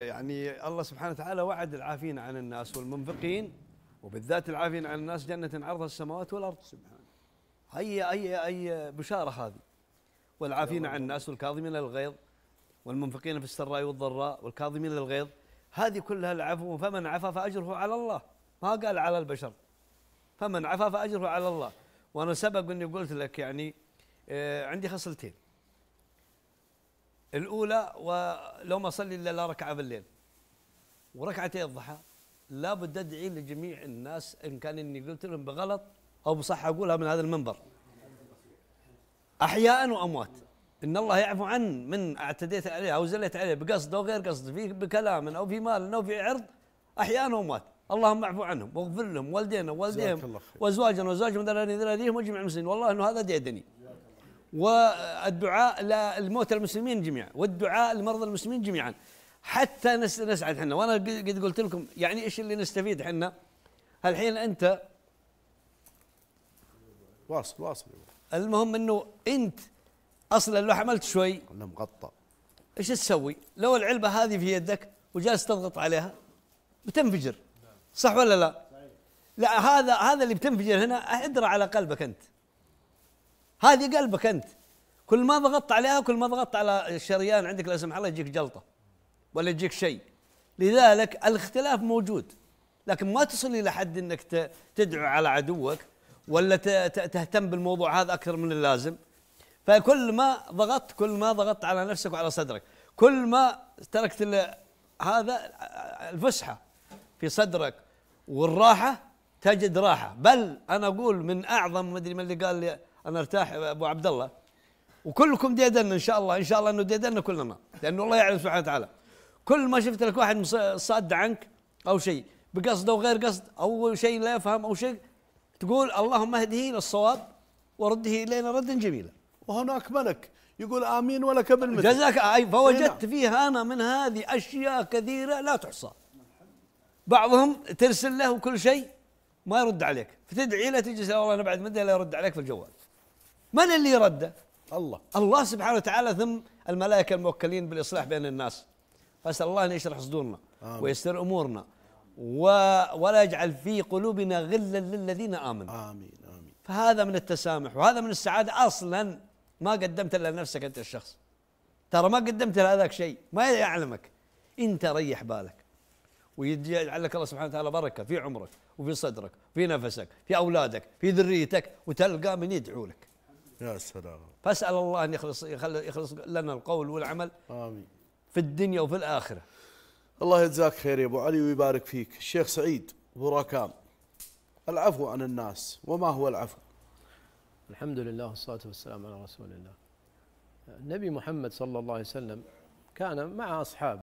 يعني الله سبحانه وتعالى وعد العافين عن الناس والمنفقين وبالذات العافين عن الناس جنة عرضها السماوات والأرض سبحانه هيا أي أي بشارة هذه والعافين عن الناس والكاظمين للغيظ والمنفقين في السراء والضراء والكاظمين للغيظ هذه كلها العفو فمن عفا فأجره على الله ما قال على البشر فمن عفا فأجره على الله وأنا سبق أني قلت لك يعني آه، عندي خصلتين الاولى ولو ما صلي الا ركعه بالليل وركعتي الضحى لابد ادعي لجميع الناس ان كان اني قلت لهم بغلط او بصح اقولها من هذا المنبر احياء واموات ان الله يعفو عن من اعتديت عليه او زلت عليه بقصد او غير قصد في بكلام او في مال او في عرض احياء واموات اللهم اعفو عنهم واغفر لهم والدينا والديهم وازواجنا وازواجهم ذراري ذراريهم واجمع المسلمين والله انه هذا ديدني والدعاء للموتى المسلمين جميعا والدعاء لمرضى المسلمين جميعا حتى نسعد احنا وانا قد قلت لكم يعني ايش اللي نستفيد احنا الحين انت واصل واصل المهم انه انت اصلا لو حملت شوي انا مغطى ايش تسوي؟ لو العلبه هذه في يدك وجالس تضغط عليها بتنفجر صح ولا لا؟ لا هذا هذا اللي بتنفجر هنا ادرى على قلبك انت هذه قلبك انت كل ما ضغطت عليها كل ما ضغطت على الشريان عندك لا سمح الله يجيك جلطه ولا يجيك شيء لذلك الاختلاف موجود لكن ما تصل الى حد انك تدعو على عدوك ولا تهتم بالموضوع هذا اكثر من اللازم فكل ما ضغطت كل ما ضغطت على نفسك وعلى صدرك كل ما تركت هذا الفسحه في صدرك والراحه تجد راحه بل انا اقول من اعظم ما ادري من اللي قال لي انا ارتاح ابو عبد الله وكلكم ديدن ان شاء الله ان شاء الله انه ديدن كلنا لانه الله يعلم سبحانه وتعالى كل ما شفت لك واحد صاد عنك او شيء بقصد او غير قصد او شيء لا يفهم او شيء تقول اللهم اهده الى الصواب ورده الينا ردا جميلا وهناك ملك يقول امين ولك بالمثل جزاك اي فوجدت نعم. فيها انا من هذه اشياء كثيره لا تحصى بعضهم ترسل له كل شيء ما يرد عليك فتدعي له تجلس والله انا بعد مدة لا يرد عليك في الجوال من اللي يرده؟ الله الله سبحانه وتعالى ثم الملائكة الموكلين بالإصلاح بين الناس فأسأل الله أن يشرح صدورنا آمين. ويسر أمورنا و... ولا يجعل في قلوبنا غلا للذين آمنوا آمين آمين فهذا من التسامح وهذا من السعادة أصلا ما قدمت إلا لنفسك أنت الشخص ترى ما قدمت لهذاك شيء ما يعلمك أنت ريح بالك ويجعل لك الله سبحانه وتعالى بركة في عمرك وفي صدرك في نفسك في أولادك في ذريتك وتلقى من يدعو لك يا سلام فاسال الله ان يخلص يخلص لنا القول والعمل امين في الدنيا وفي الاخره الله يجزاك خير يا ابو علي ويبارك فيك الشيخ سعيد براكام العفو عن الناس وما هو العفو الحمد لله والصلاه والسلام على رسول الله النبي محمد صلى الله عليه وسلم كان مع اصحابه